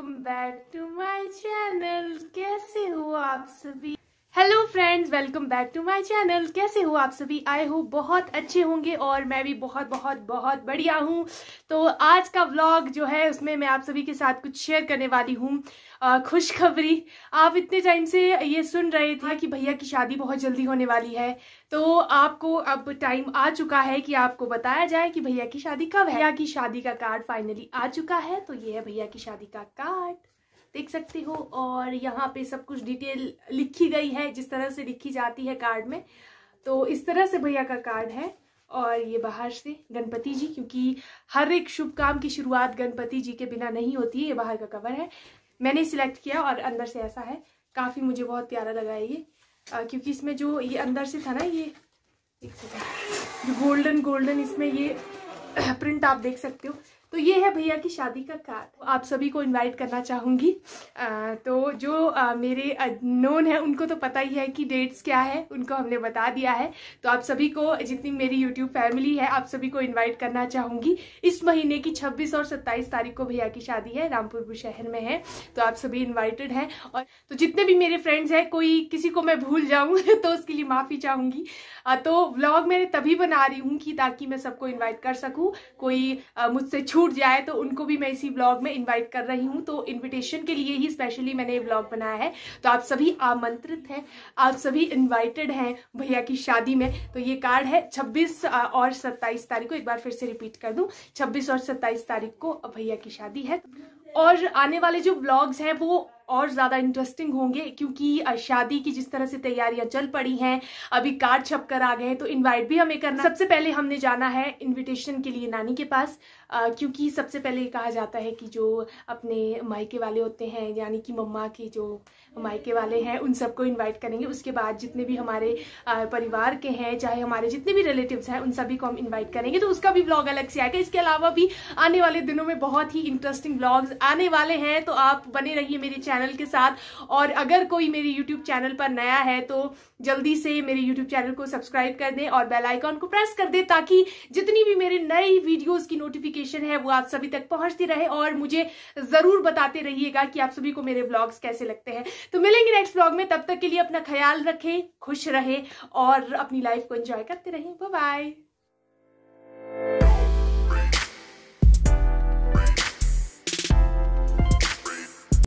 welcome back to my channel कैसे हो आप सभी friends welcome back to my channel कैसे हो आप सभी आए हो बहुत अच्छे होंगे और मैं भी बहुत बहुत बहुत बढ़िया हूँ तो आज का व्लॉग जो है उसमें मैं आप सभी के साथ कुछ शेयर करने वाली हूँ खुशखबरी आप इतने टाइम से ये सुन रहे थे कि भैया की शादी बहुत जल्दी होने वाली है तो आपको अब टाइम आ चुका है कि आपको बताया जाए कि भैया की शादी कब है भैया की शादी का कार्ड फाइनली आ चुका है तो ये है भैया की शादी का कार्ड देख सकते हो और यहाँ पे सब कुछ डिटेल लिखी गई है जिस तरह से लिखी जाती है कार्ड में तो इस तरह से भैया का कार्ड है और ये बाहर से गणपति जी क्योंकि हर एक शुभ काम की शुरुआत गणपति जी के बिना नहीं होती है ये बाहर का कवर है मैंने सिलेक्ट किया और अंदर से ऐसा है काफ़ी मुझे बहुत प्यारा लगा है ये आ, क्योंकि इसमें जो ये अंदर से था ना ये एक सेकेंड जो गोल्डन गोल्डन इसमें ये प्रिंट आप देख सकते हो तो ये है भैया की शादी का कार्ड तो आप सभी को इनवाइट करना चाहूँगी तो जो आ, मेरे नोन है उनको तो पता ही है कि डेट्स क्या है उनको हमने बता दिया है तो आप सभी को जितनी मेरी यूट्यूब फैमिली है आप सभी को इन्वाइट करना चाहूँगी इस महीने की छब्बीस और सत्ताईस तारीख को भैया की शादी है रामपुर शहर में है तो आप सभी इन्वाइटेड हैं और तो जितने भी मेरे फ्रेंड्स हैं कोई किसी को मैं भूल जाऊँ तो उसके लिए माफ़ी चाहूँगी तो व्लॉग मैंने तभी बना रही हूँ कि ताकि मैं सबको इन्वाइट कर सकूँ कोई मुझसे छूट जाए तो उनको भी मैं इसी ब्लॉग में इनवाइट कर रही हूँ तो इनविटेशन के लिए ही स्पेशली मैंने ये ब्लॉग बनाया है तो आप सभी आमंत्रित हैं आप सभी इनवाइटेड हैं भैया की शादी में तो ये कार्ड है 26 और 27 तारीख को एक बार फिर से रिपीट कर दूँ 26 और 27 तारीख को भैया की शादी है और आने वाले जो ब्लॉग्स हैं वो और ज़्यादा इंटरेस्टिंग होंगे क्योंकि शादी की जिस तरह से तैयारियां चल पड़ी हैं अभी कार्ड छप कर आ गए हैं तो इनवाइट भी हमें करना सबसे पहले हमने जाना है इनविटेशन के लिए नानी के पास आ, क्योंकि सबसे पहले कहा जाता है कि जो अपने मायके वाले होते हैं यानी कि मम्मा के जो मायके वाले हैं उन सबको इन्वाइट करेंगे उसके बाद जितने भी हमारे परिवार के हैं चाहे हमारे जितने भी रिलेटिव्स हैं उन सभी को हम इन्वाइट करेंगे तो उसका भी ब्लॉग अलग से आएगा इसके अलावा भी आने वाले दिनों में बहुत ही इंटरेस्टिंग ब्लॉग्स आने वाले हैं तो आप बने रहिए मेरे चैनल चैनल के साथ और अगर कोई मेरे यूट्यूब चैनल पर नया है तो जल्दी से मेरे यूट्यूब चैनल को सब्सक्राइब कर दें और बेल आइकॉन को प्रेस कर दें ताकि जितनी भी मेरे नई वीडियोस की नोटिफिकेशन है वो आप सभी तक पहुंचती रहे और मुझे जरूर बताते रहिएगा कि आप सभी को मेरे ब्लॉग्स कैसे लगते हैं तो मिलेंगे नेक्स्ट ब्लॉग में तब तक के लिए अपना ख्याल रखें खुश रहे और अपनी लाइफ को एंजॉय करते रहें बाय